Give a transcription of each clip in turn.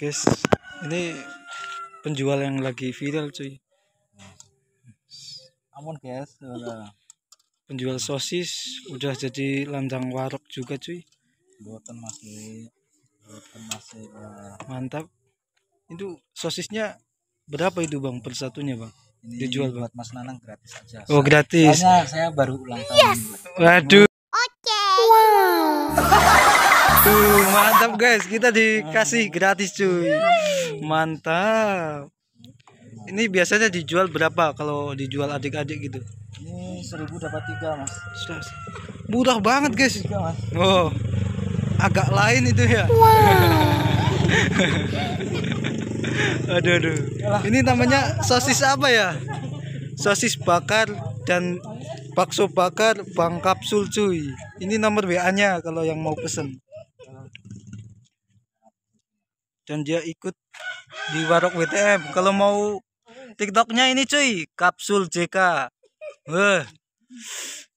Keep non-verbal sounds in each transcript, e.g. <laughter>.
guys ini penjual yang lagi viral cuy Amun, guys penjual sosis udah jadi landang warok juga cuy buatan masih buatan masih ya. mantap itu sosisnya berapa itu bang persatunya bang ini dijual buat mas nanang gratis aja oh gratis Soalnya saya baru ulang tahun yes. waduh oke okay. wow Tuh, mantap guys, kita dikasih gratis cuy. Mantap. Ini biasanya dijual berapa kalau dijual adik-adik gitu? Ini seribu dapat tiga mas. Mudah banget guys. Oh, agak lain itu ya. Wow. aduh aduh. Ini namanya sosis apa ya? Sosis bakar dan bakso bakar bang kapsul cuy. Ini nomor WA-nya kalau yang mau pesen dan dia ikut di warok WTM kalau mau tiktoknya ini cuy kapsul JK Wah,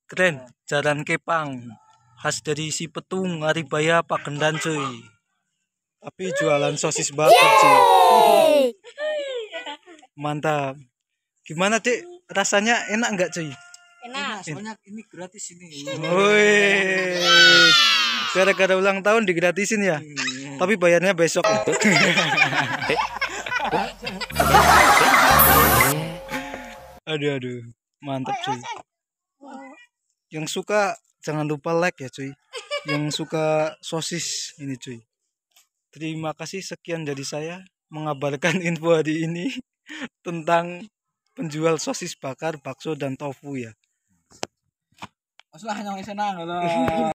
keren jalan kepang khas dari si petung Aribaya Pak Gendan cuy tapi jualan sosis bakar cuy mantap gimana dek rasanya enak nggak cuy enak soalnya ini gratis ini woi gara-gara ulang tahun digratisin ya iya. Tapi bayarnya besok ya. <laughs> aduh aduh, mantap cuy. Yang suka jangan lupa like ya cuy. Yang suka sosis ini cuy. Terima kasih sekian dari saya mengabarkan <laughs> info hari ini tentang penjual sosis bakar, bakso dan tofu ya. Aslah nyong senang